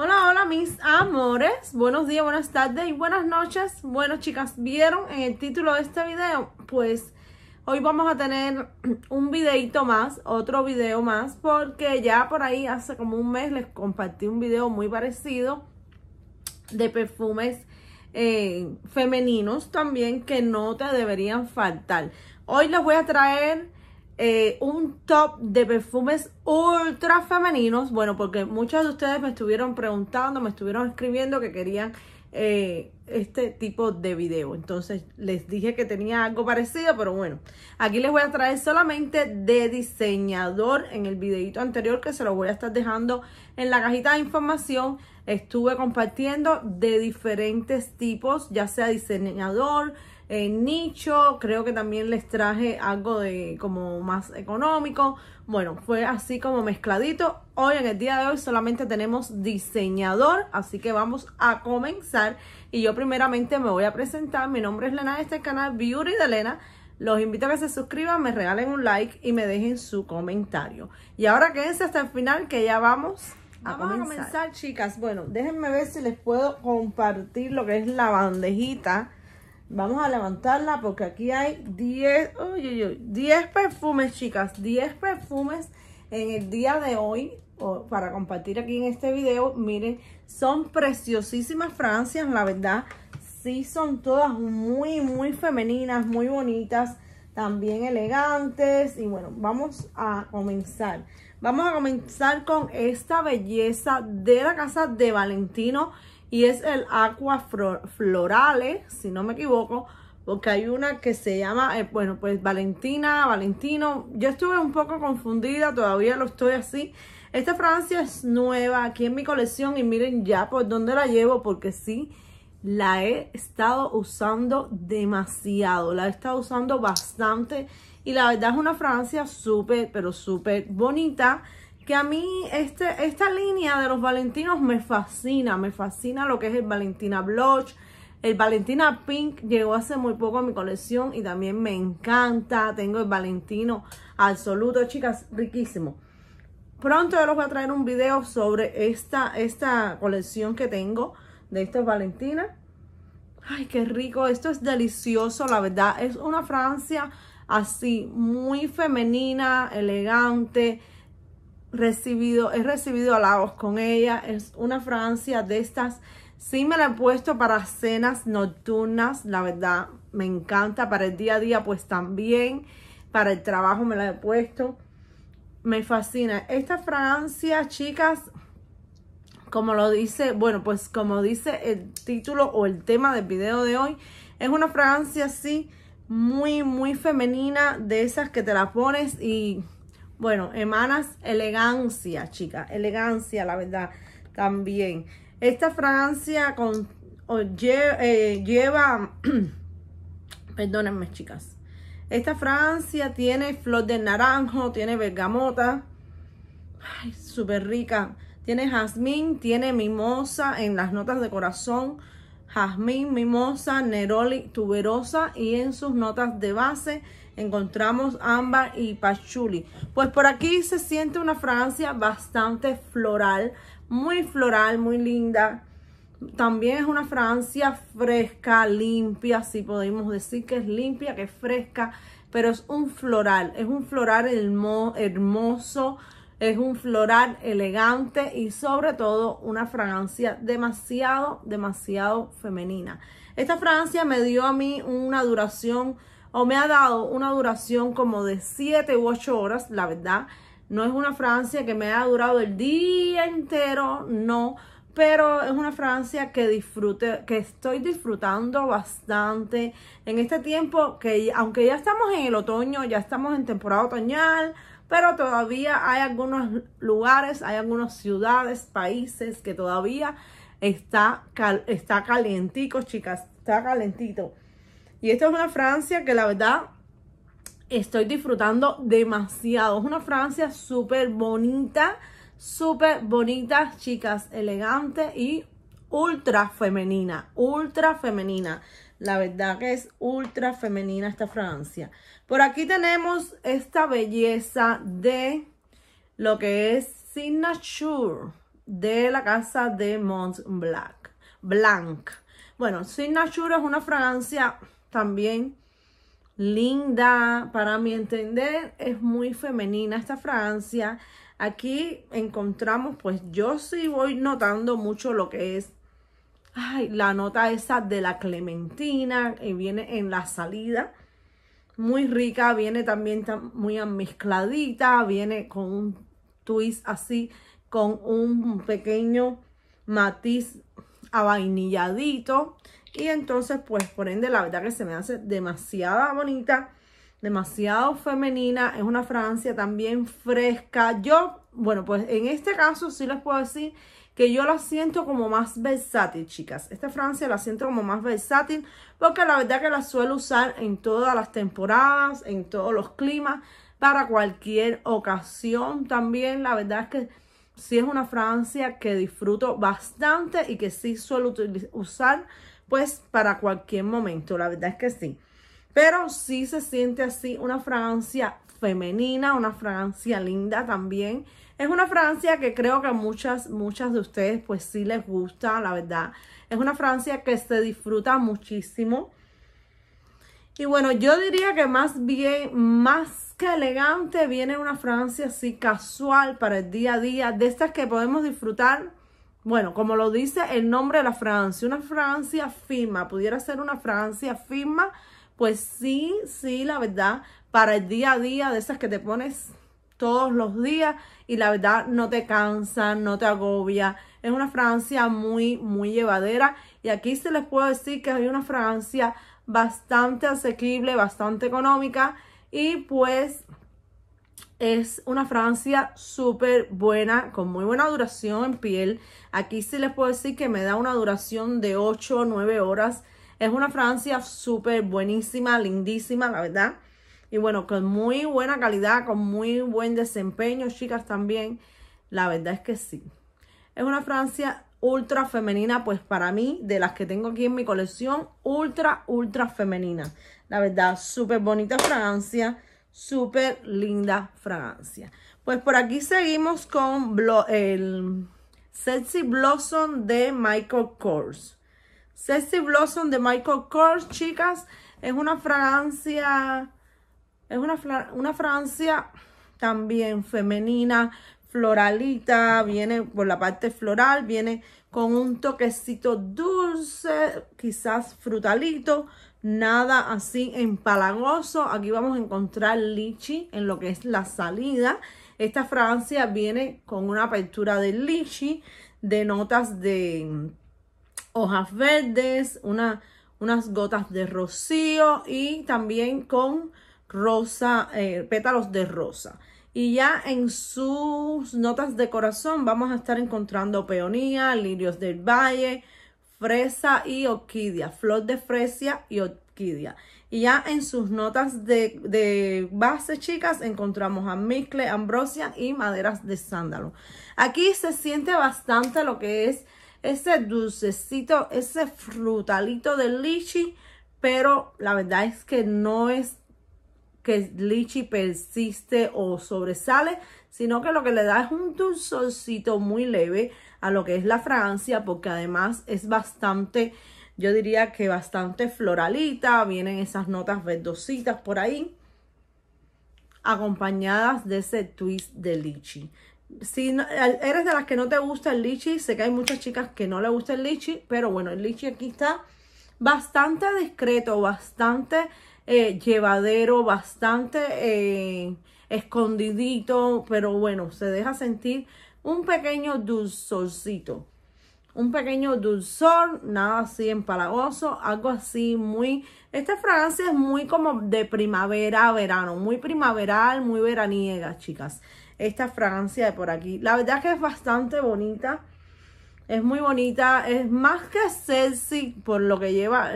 Hola, hola mis amores, buenos días, buenas tardes y buenas noches. Bueno chicas, ¿vieron en el título de este video? Pues hoy vamos a tener un videito más, otro video más, porque ya por ahí hace como un mes les compartí un video muy parecido de perfumes eh, femeninos también que no te deberían faltar. Hoy les voy a traer eh, un top de perfumes ultra femeninos. Bueno, porque muchas de ustedes me estuvieron preguntando, me estuvieron escribiendo que querían eh, este tipo de video. Entonces les dije que tenía algo parecido, pero bueno, aquí les voy a traer solamente de diseñador en el videito anterior que se lo voy a estar dejando en la cajita de información. Estuve compartiendo de diferentes tipos, ya sea diseñador, en nicho, creo que también les traje algo de como más económico. Bueno, fue así como mezcladito. Hoy en el día de hoy solamente tenemos diseñador, así que vamos a comenzar. Y yo primeramente me voy a presentar. Mi nombre es Lena, este canal Beauty de Lena. Los invito a que se suscriban, me regalen un like y me dejen su comentario. Y ahora quédense hasta el final que ya vamos a a comenzar, chicas. Bueno, déjenme ver si les puedo compartir lo que es la bandejita Vamos a levantarla porque aquí hay 10, perfumes, chicas. 10 perfumes en el día de hoy para compartir aquí en este video. Miren, son preciosísimas Francias, la verdad. Sí son todas muy, muy femeninas, muy bonitas, también elegantes. Y bueno, vamos a comenzar. Vamos a comenzar con esta belleza de la casa de Valentino y es el Aqua Florale, si no me equivoco, porque hay una que se llama, eh, bueno, pues Valentina, Valentino. Yo estuve un poco confundida, todavía lo estoy así. Esta Francia es nueva aquí en mi colección y miren ya por dónde la llevo porque sí, la he estado usando demasiado, la he estado usando bastante y la verdad es una Francia súper, pero súper bonita que a mí este, esta línea de los Valentinos me fascina, me fascina lo que es el Valentina Blush. El Valentina Pink llegó hace muy poco a mi colección y también me encanta. Tengo el Valentino absoluto, chicas, riquísimo. Pronto yo les voy a traer un video sobre esta, esta colección que tengo de estos valentina Ay, qué rico. Esto es delicioso, la verdad. Es una Francia así, muy femenina, elegante recibido, he recibido halagos con ella. Es una fragancia de estas. Sí me la he puesto para cenas nocturnas, la verdad, me encanta. Para el día a día, pues también. Para el trabajo me la he puesto. Me fascina. Esta fragancia, chicas, como lo dice, bueno, pues como dice el título o el tema del video de hoy, es una fragancia así muy, muy femenina, de esas que te la pones y bueno, hermanas elegancia, chica. Elegancia, la verdad, también. Esta francia con, eh, lleva... perdónenme, chicas. Esta francia tiene flor de naranjo, tiene bergamota. Ay, súper rica. Tiene jazmín, tiene mimosa en las notas de corazón. Jazmín, mimosa, neroli, tuberosa y en sus notas de base encontramos ámbar y pachuli. Pues por aquí se siente una fragancia bastante floral, muy floral, muy linda. También es una fragancia fresca, limpia, si podemos decir que es limpia, que es fresca, pero es un floral, es un floral hermoso, es un floral elegante y sobre todo una fragancia demasiado, demasiado femenina. Esta fragancia me dio a mí una duración o me ha dado una duración como de 7 u 8 horas, la verdad. No es una Francia que me ha durado el día entero, no, pero es una Francia que disfrute, que estoy disfrutando bastante en este tiempo que aunque ya estamos en el otoño, ya estamos en temporada otoñal, pero todavía hay algunos lugares, hay algunas ciudades, países que todavía está, está chicas, está calentito. Y esta es una Francia que la verdad estoy disfrutando demasiado. Es una Francia súper bonita, súper bonita, chicas, elegante y ultra femenina, ultra femenina. La verdad que es ultra femenina esta Francia. Por aquí tenemos esta belleza de lo que es Signature de la casa de Mont Blanc. Blanc. Bueno, Signature es una fragancia también linda, para mi entender es muy femenina esta fragancia. Aquí encontramos, pues yo sí voy notando mucho lo que es la nota esa de la clementina, Y viene en la salida. Muy rica, viene también muy mezcladita, viene con un twist así, con un pequeño matiz avainilladito y entonces, pues, por ende, la verdad que se me hace demasiada bonita, demasiado femenina. Es una francia también fresca. Yo, bueno, pues en este caso sí les puedo decir que yo la siento como más versátil, chicas. Esta francia la siento como más versátil porque la verdad que la suelo usar en todas las temporadas, en todos los climas, para cualquier ocasión también. La verdad es que sí es una francia que disfruto bastante y que sí suelo usar pues para cualquier momento, la verdad es que sí. Pero sí se siente así una fragancia femenina, una fragancia linda también. Es una fragancia que creo que muchas, muchas de ustedes pues sí les gusta, la verdad. Es una fragancia que se disfruta muchísimo. Y bueno, yo diría que más bien, más que elegante, viene una fragancia así casual para el día a día, de estas que podemos disfrutar bueno, como lo dice el nombre de la Francia, una Francia firma, pudiera ser una Francia firma, pues sí, sí, la verdad, para el día a día de esas que te pones todos los días y la verdad no te cansa, no te agobia. Es una Francia muy, muy llevadera y aquí se les puedo decir que hay una Francia bastante asequible, bastante económica y pues es una fragancia súper buena, con muy buena duración en piel. Aquí sí les puedo decir que me da una duración de 8 o 9 horas. Es una fragancia súper buenísima, lindísima, la verdad. Y bueno, con muy buena calidad, con muy buen desempeño, chicas, también. La verdad es que sí. Es una fragancia ultra femenina, pues para mí, de las que tengo aquí en mi colección, ultra, ultra femenina. La verdad, súper bonita fragancia súper linda fragancia. Pues por aquí seguimos con el Sexy Blossom de Michael Kors. Sexy Blossom de Michael Kors, chicas, es una fragancia, es una, una fragancia también femenina, floralita, viene por la parte floral, viene con un toquecito dulce, quizás frutalito, nada así empalagoso. Aquí vamos a encontrar lichi en lo que es la salida. Esta fragancia viene con una apertura de lichi, de notas de mm, hojas verdes, unas gotas de rocío y también con rosa, eh, pétalos de rosa. Y ya en sus notas de corazón vamos a estar encontrando peonía, lirios del valle, fresa y orquídea, flor de fresia y orquídea. Y ya en sus notas de, de base, chicas, encontramos almizcle, ambrosia y maderas de sándalo. Aquí se siente bastante lo que es ese dulcecito, ese frutalito de lichi, pero la verdad es que no es que lichi persiste o sobresale, sino que lo que le da es un dulzorcito muy leve, a lo que es la fragancia, porque además es bastante, yo diría que bastante floralita, vienen esas notas verdositas por ahí, acompañadas de ese twist de lichi. Si eres de las que no te gusta el lichi, sé que hay muchas chicas que no le gusta el lichi, pero bueno, el lichi aquí está bastante discreto, bastante eh, llevadero, bastante eh, escondidito, pero bueno, se deja sentir un pequeño dulzorcito. Un pequeño dulzor, nada así empalagoso, algo así muy... Esta fragancia es muy como de primavera a verano, muy primaveral, muy veraniega, chicas. Esta fragancia de por aquí. La verdad que es bastante bonita. Es muy bonita, es más que sexy por lo que lleva,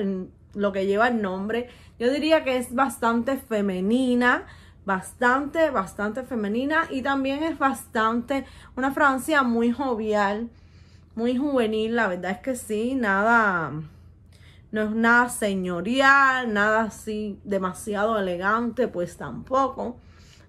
lo que lleva el nombre. Yo diría que es bastante femenina bastante, bastante femenina y también es bastante una Francia muy jovial, muy juvenil, la verdad es que sí, nada, no es nada señorial, nada así demasiado elegante, pues tampoco,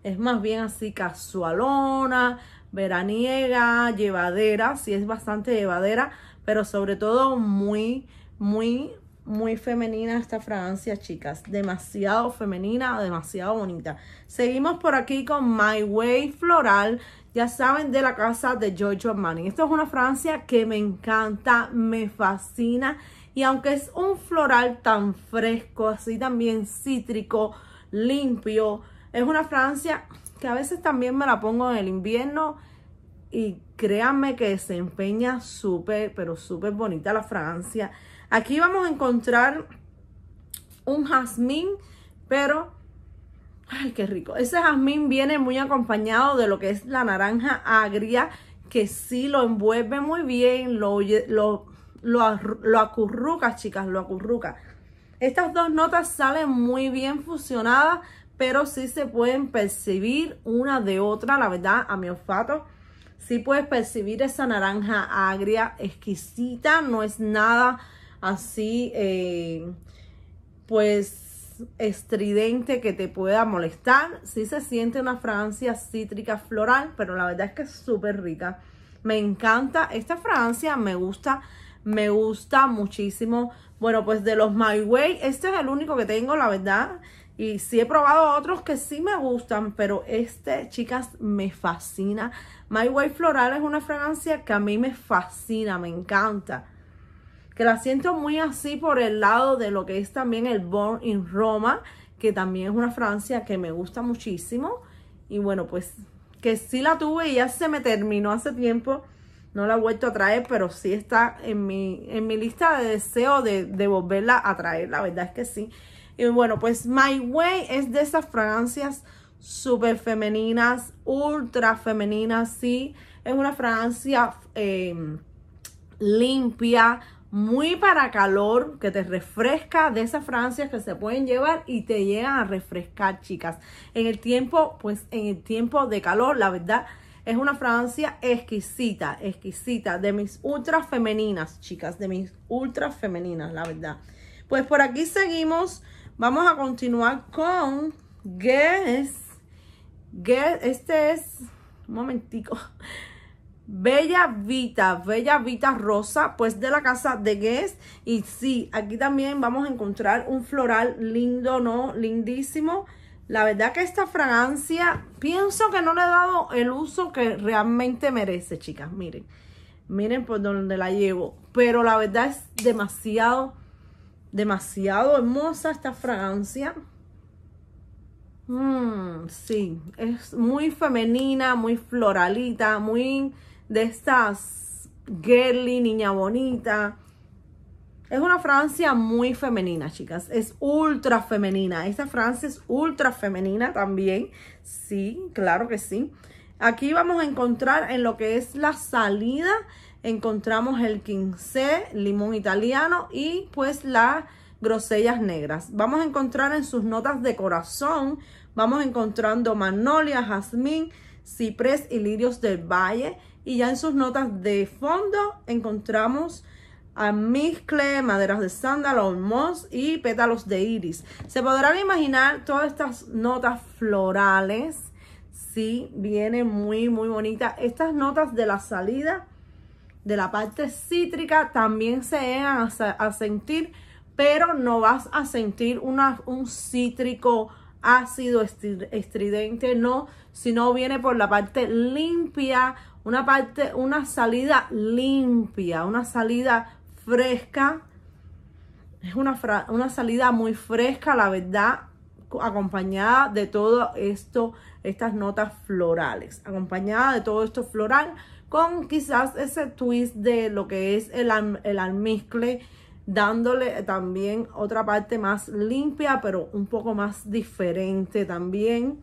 es más bien así casualona, veraniega, llevadera, sí es bastante llevadera, pero sobre todo muy, muy muy femenina esta fragancia, chicas. Demasiado femenina, demasiado bonita. Seguimos por aquí con My Way Floral. Ya saben, de la casa de george Armani. Esto es una fragancia que me encanta, me fascina. Y aunque es un floral tan fresco, así también cítrico, limpio, es una fragancia que a veces también me la pongo en el invierno y créanme que desempeña súper, pero súper bonita la fragancia. Aquí vamos a encontrar un jazmín, pero... ¡Ay, qué rico! Ese jazmín viene muy acompañado de lo que es la naranja agria, que sí lo envuelve muy bien, lo, lo, lo, acurruca, chicas, lo acurruca. Estas dos notas salen muy bien fusionadas, pero sí se pueden percibir una de otra, la verdad, a mi olfato. Sí puedes percibir esa naranja agria exquisita, no es nada así eh, pues estridente que te pueda molestar. Sí se siente una fragancia cítrica floral, pero la verdad es que es súper rica. Me encanta esta fragancia, me gusta, me gusta muchísimo. Bueno, pues de los My Way, este es el único que tengo, la verdad. Y sí he probado otros que sí me gustan, pero este, chicas, me fascina. My Way Floral es una fragancia que a mí me fascina, me encanta que la siento muy así por el lado de lo que es también el Born in Roma, que también es una Francia que me gusta muchísimo. Y bueno, pues que sí la tuve y ya se me terminó hace tiempo. No la he vuelto a traer, pero sí está en mi, en mi lista de deseo de, volverla a traer. La verdad es que sí. Y bueno, pues My Way es de esas fragancias super femeninas, ultra femeninas, sí. Es una fragancia eh, limpia, muy para calor, que te refresca de esas francias que se pueden llevar y te llegan a refrescar, chicas. En el tiempo, pues en el tiempo de calor, la verdad, es una Francia exquisita, exquisita, de mis ultra femeninas, chicas, de mis ultra femeninas, la verdad. Pues por aquí seguimos, vamos a continuar con Guess. Guess, este es, un momentico, Bella Vita, Bella Vita Rosa, pues de la casa de Guest. Y sí, aquí también vamos a encontrar un floral lindo, ¿no? Lindísimo. La verdad que esta fragancia, pienso que no le he dado el uso que realmente merece, chicas. Miren, miren por donde la llevo. Pero la verdad es demasiado, demasiado hermosa esta fragancia. Mmm, sí, es muy femenina, muy floralita, muy de estas girly, niña bonita. Es una Francia muy femenina, chicas. Es ultra femenina. Esta Francia es ultra femenina también. Sí, claro que sí. Aquí vamos a encontrar en lo que es la salida, encontramos el quince, limón italiano y pues las grosellas negras. Vamos a encontrar en sus notas de corazón, vamos encontrando magnolia, jazmín, ciprés y lirios del valle. Y ya en sus notas de fondo encontramos a maderas de sándalo, moss y pétalos de iris. Se podrán imaginar todas estas notas florales. Sí, viene muy, muy bonita. Estas notas de la salida de la parte cítrica también se van a, sentir, pero no vas a sentir una, un cítrico ácido estridente, no, sino viene por la parte limpia, una parte, una salida limpia, una salida fresca. Es una, una salida muy fresca, la verdad, acompañada de todo esto, estas notas florales, acompañada de todo esto floral, con quizás ese twist de lo que es el, el almizcle, dándole también otra parte más limpia, pero un poco más diferente también.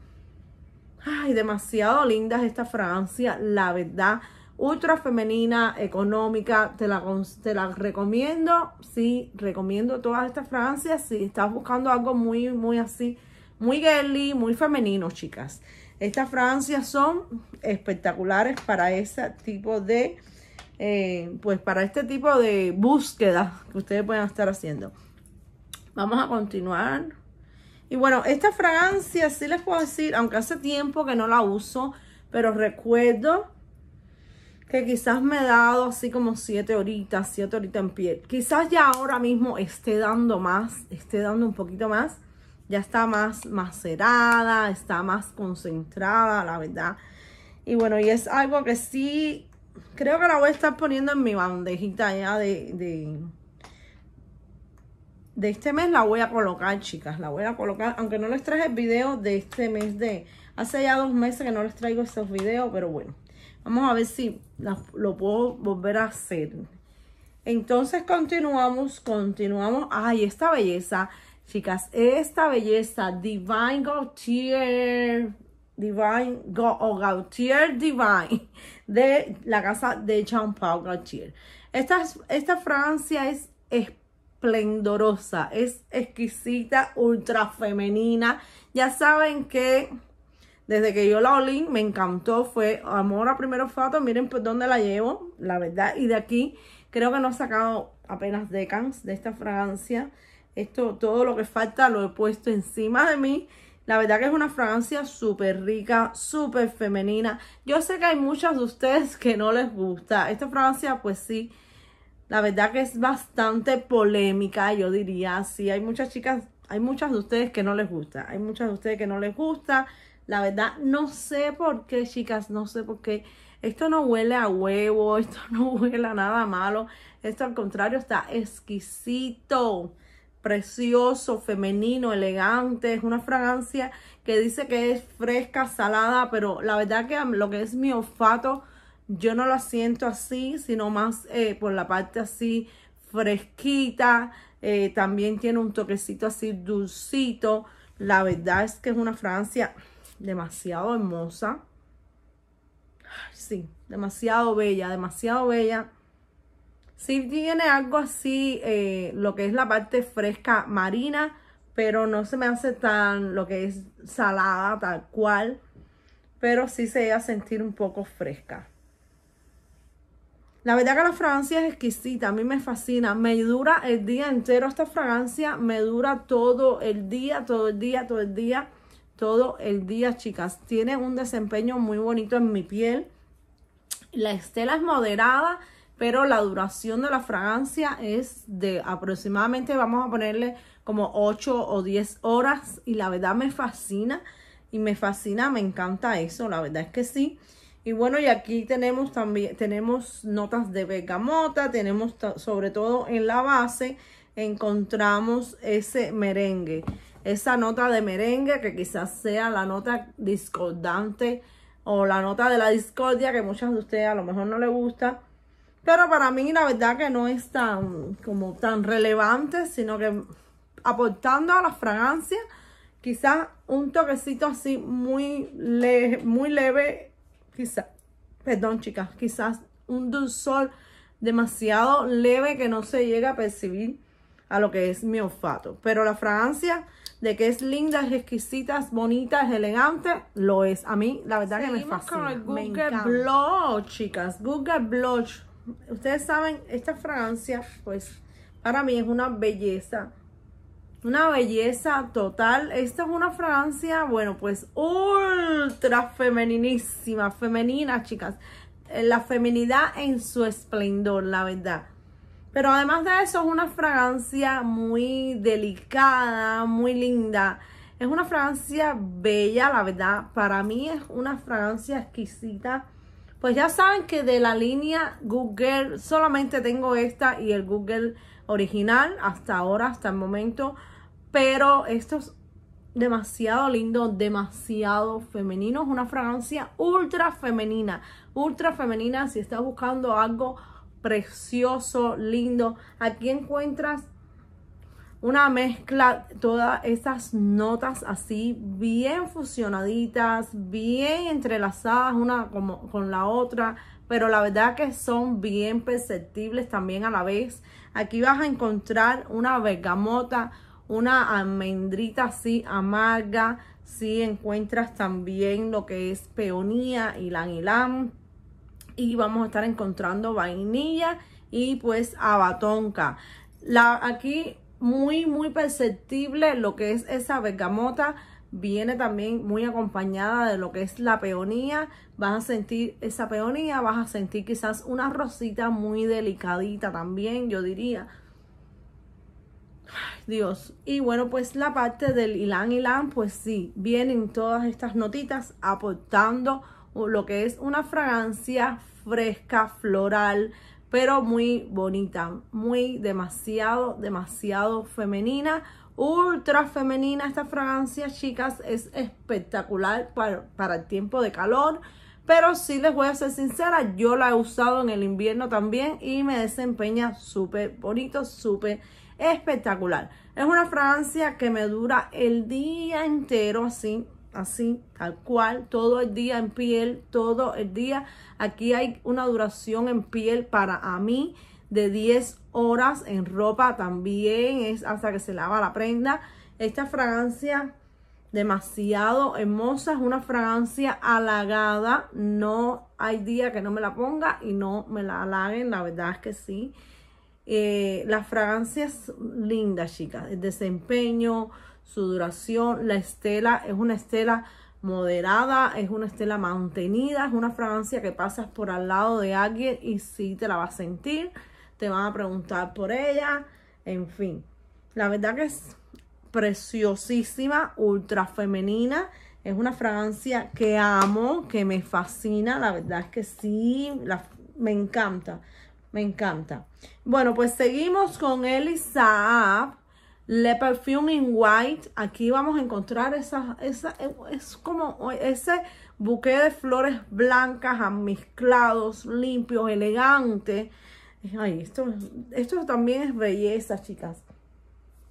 Ay, demasiado lindas esta fragancia, la verdad. Ultra femenina, económica, te la, te la recomiendo. Sí, recomiendo todas estas fragancias. Si estás buscando algo muy, muy así, muy girly, muy femenino, chicas. Estas fragancias son espectaculares para ese tipo de, eh, pues para este tipo de búsqueda que ustedes puedan estar haciendo. Vamos a continuar. Y bueno, esta fragancia sí les puedo decir, aunque hace tiempo que no la uso, pero recuerdo que quizás me he dado así como 7 horitas, 7 horitas en pie. Quizás ya ahora mismo esté dando más, esté dando un poquito más. Ya está más macerada, está más concentrada, la verdad. Y bueno, y es algo que sí, creo que la voy a estar poniendo en mi bandejita ya de de este mes la voy a colocar, chicas. La voy a colocar, aunque no les traje el video de este mes de... Hace ya dos meses que no les traigo estos videos, pero bueno. Vamos a ver si lo puedo volver a hacer. Entonces continuamos, continuamos. Ay, esta belleza, chicas, esta belleza. Divine Gautier. Divine Go, Gautier Divine. De la casa de Jean-Paul Gautier. Esta, esta Francia es espectacular esplendorosa, es exquisita, ultra femenina. Ya saben que desde que yo la olí me encantó, fue amor a primer olfato, miren por dónde la llevo, la verdad. Y de aquí creo que no he sacado apenas decans de esta fragancia. Esto, todo lo que falta lo he puesto encima de mí. La verdad que es una fragancia súper rica, súper femenina. Yo sé que hay muchas de ustedes que no les gusta. Esta fragancia pues sí la verdad que es bastante polémica, yo diría. Sí, hay muchas chicas, hay muchas de ustedes que no les gusta, hay muchas de ustedes que no les gusta. La verdad, no sé por qué, chicas, no sé por qué. Esto no huele a huevo, esto no huele a nada malo. Esto al contrario está exquisito, precioso, femenino, elegante. Es una fragancia que dice que es fresca, salada, pero la verdad que lo que es mi olfato yo no la siento así, sino más eh, por la parte así fresquita. Eh, también tiene un toquecito así dulcito. La verdad es que es una francia demasiado hermosa. sí, demasiado bella, demasiado bella. Sí tiene algo así, eh, lo que es la parte fresca marina, pero no se me hace tan lo que es salada, tal cual. Pero sí se ve a sentir un poco fresca. La verdad que la fragancia es exquisita, a mí me fascina, me dura el día entero esta fragancia, me dura todo el día, todo el día, todo el día, todo el día, chicas. Tiene un desempeño muy bonito en mi piel. La estela es moderada, pero la duración de la fragancia es de aproximadamente, vamos a ponerle como 8 o 10 horas y la verdad me fascina y me fascina, me encanta eso, la verdad es que sí. Y bueno, y aquí tenemos también, tenemos notas de bergamota, tenemos sobre todo en la base, encontramos ese merengue, esa nota de merengue que quizás sea la nota discordante o la nota de la discordia que muchas de ustedes a lo mejor no les gusta. Pero para mí la verdad que no es tan, como tan relevante, sino que aportando a la fragancia, quizás un toquecito así muy, muy leve quizás, perdón chicas, quizás un dulzor demasiado leve que no se llega a percibir a lo que es mi olfato. Pero la fragancia de que es linda, es exquisita, es bonita, es elegante, lo es. A mí, la verdad que me fascina. Con el Google me Blush, chicas. Google Blush. Ustedes saben, esta fragancia, pues, para mí es una belleza. Una belleza total. Esta es una fragancia, bueno, pues ultra femeninísima, femenina, chicas. Eh, la feminidad en su esplendor, la verdad. Pero además de eso, es una fragancia muy delicada, muy linda. Es una fragancia bella, la verdad. Para mí es una fragancia exquisita. Pues ya saben que de la línea Google solamente tengo esta y el Google original hasta ahora, hasta el momento. Pero esto es demasiado lindo, demasiado femenino. Es una fragancia ultra femenina, ultra femenina. Si estás buscando algo precioso, lindo, aquí encuentras una mezcla, todas esas notas así bien fusionaditas, bien entrelazadas una como, con la otra, pero la verdad que son bien perceptibles también a la vez. Aquí vas a encontrar una bergamota, una almendrita así amarga. Si encuentras también lo que es peonía, y ylang. Y vamos a estar encontrando vainilla y pues abatonca. La, aquí muy, muy perceptible lo que es esa bergamota viene también muy acompañada de lo que es la peonía. Vas a sentir esa peonía, vas a sentir quizás una rosita muy delicadita también, yo diría. Dios. Y bueno, pues la parte del Ilan Ilan, pues sí, vienen todas estas notitas aportando lo que es una fragancia fresca, floral, pero muy bonita, muy demasiado, demasiado femenina ultra femenina esta fragancia, chicas. Es espectacular para, el tiempo de calor. Pero si les voy a ser sincera, yo la he usado en el invierno también y me desempeña súper bonito, súper espectacular. Es una fragancia que me dura el día entero así, así, tal cual, todo el día en piel, todo el día. Aquí hay una duración en piel para mí de 10 horas en ropa también, es hasta que se lava la prenda. Esta fragancia demasiado hermosa, es una fragancia halagada, no hay día que no me la ponga y no me la halaguen, la verdad es que sí. Eh, fragancia es linda chicas, el desempeño, su duración, la estela, es una estela moderada, es una estela mantenida, es una fragancia que pasas por al lado de alguien y sí te la vas a sentir te van a preguntar por ella, en fin. La verdad que es preciosísima, ultra femenina. Es una fragancia que amo, que me fascina. La verdad es que sí, me encanta. Me encanta. Bueno, pues seguimos con Elisa. Le Perfume in White. Aquí vamos a encontrar esa, esa, es como ese buque de flores blancas, mezclados, limpios, elegantes ay, esto, esto también es belleza, chicas.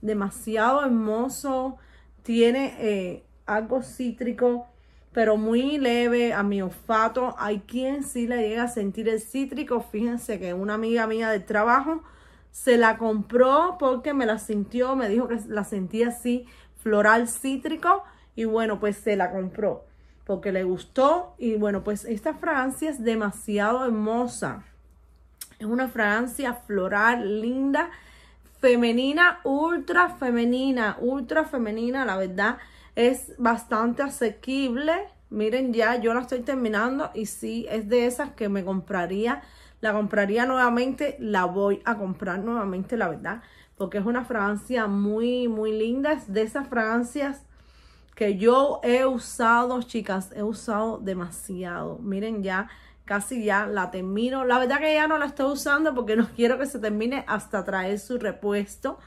Demasiado hermoso. Tiene eh, algo cítrico, pero muy leve a mi olfato. Hay quien sí le llega a sentir el cítrico. Fíjense que una amiga mía del trabajo se la compró porque me la sintió. Me dijo que la sentía así, floral cítrico. Y bueno, pues se la compró porque le gustó. Y bueno, pues esta fragancia es demasiado hermosa. Es una fragancia floral, linda, femenina, ultra femenina, ultra femenina, la verdad. Es bastante asequible. Miren ya, yo la estoy terminando y sí, es de esas que me compraría. La compraría nuevamente, la voy a comprar nuevamente, la verdad. Porque es una fragancia muy, muy linda. Es de esas fragancias que yo he usado, chicas, he usado demasiado. Miren ya casi ya la termino. La verdad que ya no la estoy usando porque no quiero que se termine hasta traer su repuesto.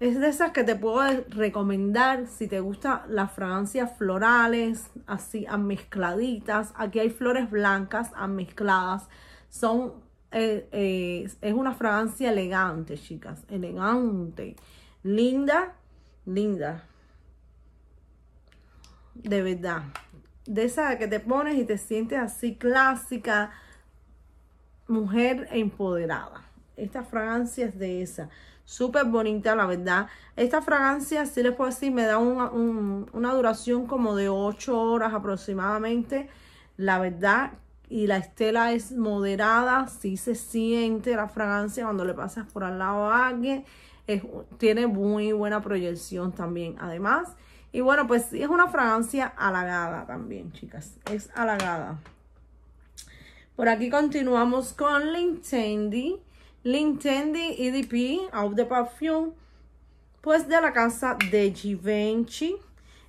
Es de esas que te puedo recomendar si te gustan las fragancias florales, así amezcladitas. Aquí hay flores blancas mezcladas. Son, eh, eh, es una fragancia elegante, chicas. Elegante. Linda, linda. De verdad de esa que te pones y te sientes así clásica, mujer empoderada. Esta fragancia es de esa. Súper bonita, la verdad. Esta fragancia, si les puedo decir, me da una, duración como de 8 horas aproximadamente. La verdad, y la estela es moderada, sí se siente la fragancia cuando le pasas por al lado a alguien. tiene muy buena proyección también. Además, y bueno, pues es una fragancia halagada también, chicas. Es halagada. Por aquí continuamos con Lintendi. Lintendi EDP Out the Perfume. Pues de la casa de Givenchy.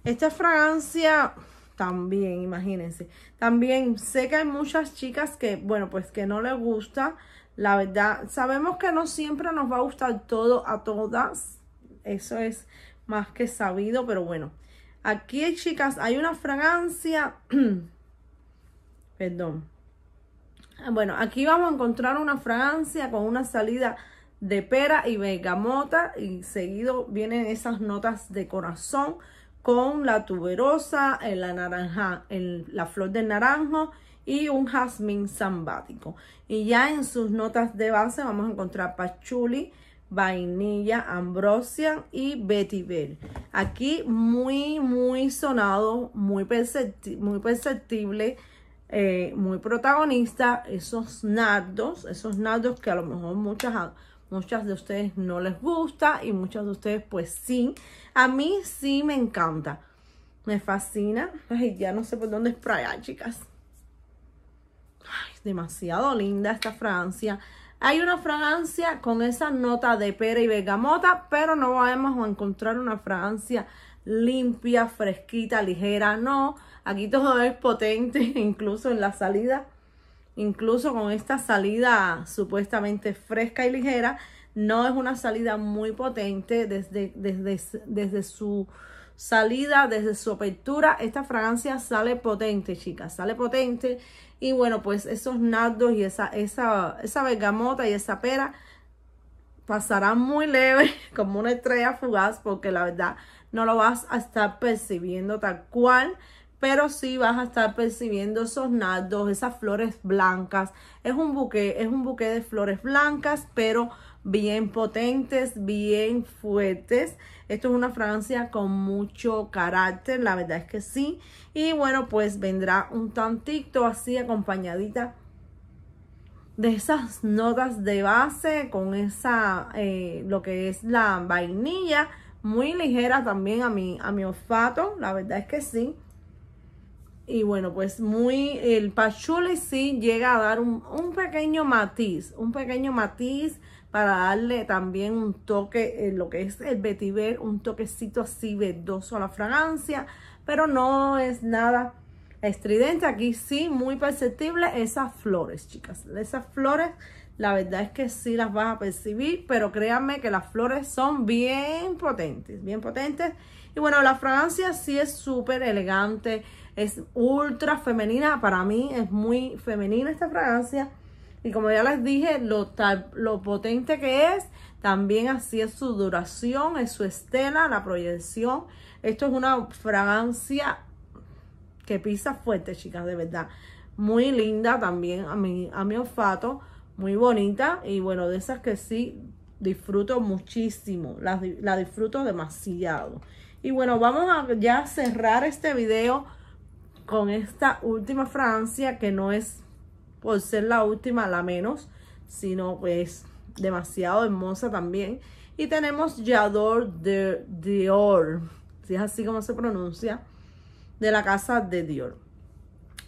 Esta fragancia también, imagínense. También sé que hay muchas chicas que, bueno, pues que no les gusta. La verdad, sabemos que no siempre nos va a gustar todo a todas. Eso es más que sabido, pero bueno. Aquí, chicas, hay una fragancia. Perdón. Ah, bueno, aquí vamos a encontrar una fragancia con una salida de pera y bergamota. Y seguido vienen esas notas de corazón con la tuberosa, la naranja, la flor del naranjo y un jazmín sambático Y ya en sus notas de base vamos a encontrar pachuli, vainilla, ambrosia y vetiver. Aquí muy, muy sonado, muy, perceptible, eh, muy protagonista, esos nardos, esos nardos que a lo mejor muchas, muchas de ustedes no les gusta y muchas de ustedes pues sí. A mí sí me encanta, me fascina. Ay, ya no sé por dónde sprayar chicas. Ay, demasiado linda esta Francia. Hay una fragancia con esa nota de pera y bergamota, pero no vamos a encontrar una fragancia limpia, fresquita, ligera, no. Aquí todo es potente, incluso en la salida, incluso con esta salida supuestamente fresca y ligera, no es una salida muy potente desde, desde, desde su salida, desde su apertura, esta fragancia sale potente, chicas, sale potente. Y bueno, pues esos nardos y esa, esa, esa bergamota y esa pera pasarán muy leve, como una estrella fugaz, porque la verdad no lo vas a estar percibiendo tal cual pero sí vas a estar percibiendo esos nardos, esas flores blancas. Es un buque, es un buque de flores blancas, pero bien potentes, bien fuertes. Esto es una fragancia con mucho carácter, la verdad es que sí. Y bueno, pues vendrá un tantito así acompañadita de esas notas de base con esa, eh, lo que es la vainilla, muy ligera también a mi, a mi olfato, la verdad es que sí. Y bueno, pues muy, el pachuli sí llega a dar un, un pequeño matiz, un pequeño matiz para darle también un toque, en lo que es el vetiver, un toquecito así verdoso a la fragancia, pero no es nada estridente. Aquí sí, muy perceptible esas flores, chicas. Esas flores, la verdad es que sí las vas a percibir, pero créanme que las flores son bien potentes, bien potentes. Y bueno, la fragancia sí es súper elegante, es ultra femenina. Para mí es muy femenina esta fragancia y como ya les dije, lo, lo potente que es, también así es su duración, es su estela, la proyección. Esto es una fragancia que pisa fuerte, chicas, de verdad. Muy linda también a mi, a mi olfato, muy bonita. Y bueno, de esas que sí disfruto muchísimo, la, la disfruto demasiado. Y bueno, vamos a ya cerrar este video con esta última fragancia que no es por ser la última la menos, sino pues demasiado hermosa también. Y tenemos Yador de Dior, si es así como se pronuncia, de la casa de Dior.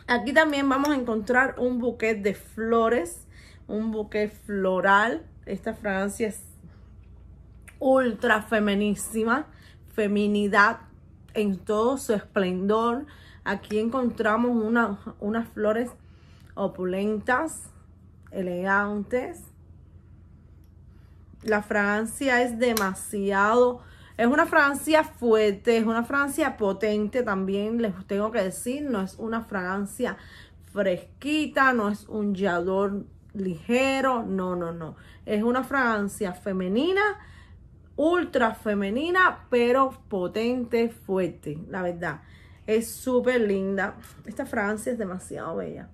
Aquí también vamos a encontrar un buquet de flores, un buquet floral. Esta fragancia es ultra femenísima. feminidad en todo su esplendor. Aquí encontramos una, unas flores opulentas, elegantes. La fragancia es demasiado, es una fragancia fuerte, es una fragancia potente también, les tengo que decir, no es una fragancia fresquita, no es un llador ligero, no, no, no. Es una fragancia femenina, ultra femenina, pero potente, fuerte, la verdad. Es súper linda. Esta fragancia es demasiado bella.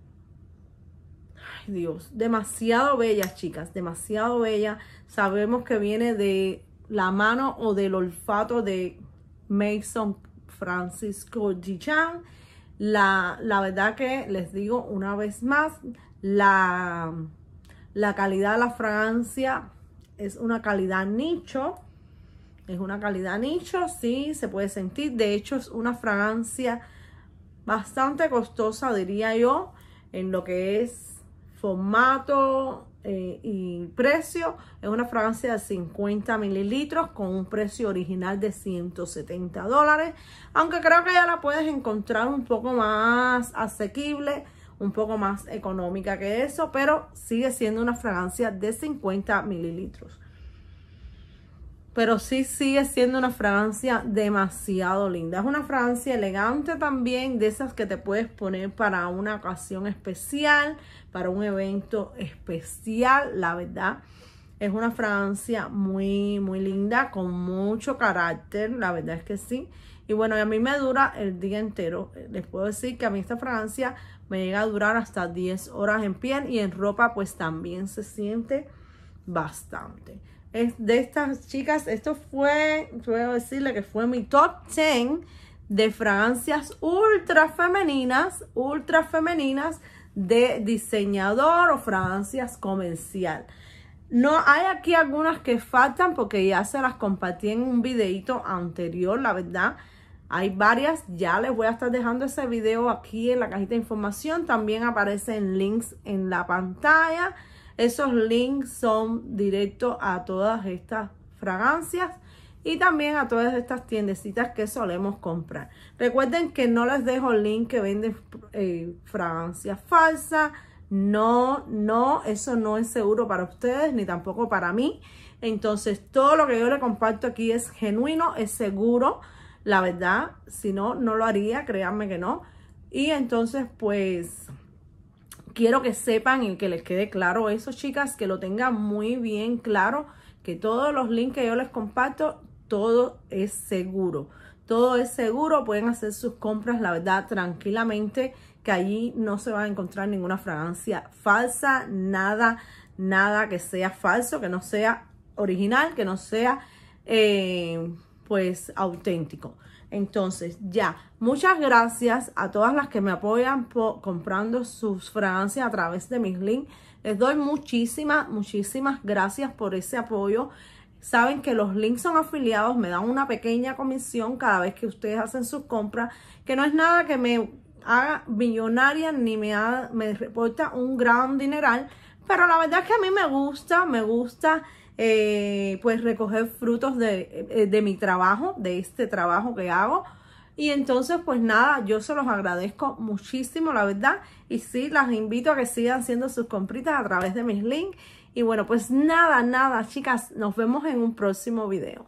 Dios, demasiado bella, chicas, demasiado bella. Sabemos que viene de la mano o del olfato de Mason Francisco Gichan. La, verdad que les digo una vez más, la, la calidad de la fragancia es una calidad nicho. Es una calidad nicho, sí, se puede sentir. De hecho, es una fragancia bastante costosa, diría yo, en lo que es formato eh, y precio es una fragancia de 50 mililitros con un precio original de 170 dólares aunque creo que ya la puedes encontrar un poco más asequible un poco más económica que eso pero sigue siendo una fragancia de 50 mililitros pero sí sigue siendo una fragancia demasiado linda. Es una fragancia elegante también, de esas que te puedes poner para una ocasión especial, para un evento especial, la verdad. Es una fragancia muy, muy linda, con mucho carácter, la verdad es que sí. Y bueno, a mí me dura el día entero. Les puedo decir que a mí esta fragancia me llega a durar hasta 10 horas en piel y en ropa pues también se siente bastante. Es de estas chicas, esto fue, puedo decirle que fue mi top 10 de fragancias ultra femeninas, ultra femeninas de diseñador o fragancias comercial. No hay aquí algunas que faltan porque ya se las compartí en un videito anterior, la verdad. Hay varias, ya les voy a estar dejando ese video aquí en la cajita de información. También aparecen links en la pantalla. Esos links son directos a todas estas fragancias y también a todas estas tiendecitas que solemos comprar. Recuerden que no les dejo el link que venden eh, fragancias falsas. No, no, eso no es seguro para ustedes ni tampoco para mí. Entonces, todo lo que yo les comparto aquí es genuino, es seguro, la verdad. Si no, no lo haría, créanme que no. Y entonces, pues, quiero que sepan y que les quede claro eso, chicas, que lo tengan muy bien claro, que todos los links que yo les comparto todo es seguro. Todo es seguro, pueden hacer sus compras, la verdad, tranquilamente, que allí no se va a encontrar ninguna fragancia falsa, nada, nada que sea falso, que no sea original, que no sea eh, pues auténtico. Entonces, ya, muchas gracias a todas las que me apoyan comprando sus fragancias a través de mis links. Les doy muchísimas, muchísimas gracias por ese apoyo. Saben que los links son afiliados, me dan una pequeña comisión cada vez que ustedes hacen sus compras, que no es nada que me haga millonaria ni me, me reporta un gran dineral, pero la verdad es que a mí me gusta, me gusta eh, pues recoger frutos de, eh, de mi trabajo, de este trabajo que hago. Y entonces, pues nada, yo se los agradezco muchísimo, la verdad. Y sí, las invito a que sigan haciendo sus compritas a través de mis links. Y bueno, pues nada, nada, chicas, nos vemos en un próximo video.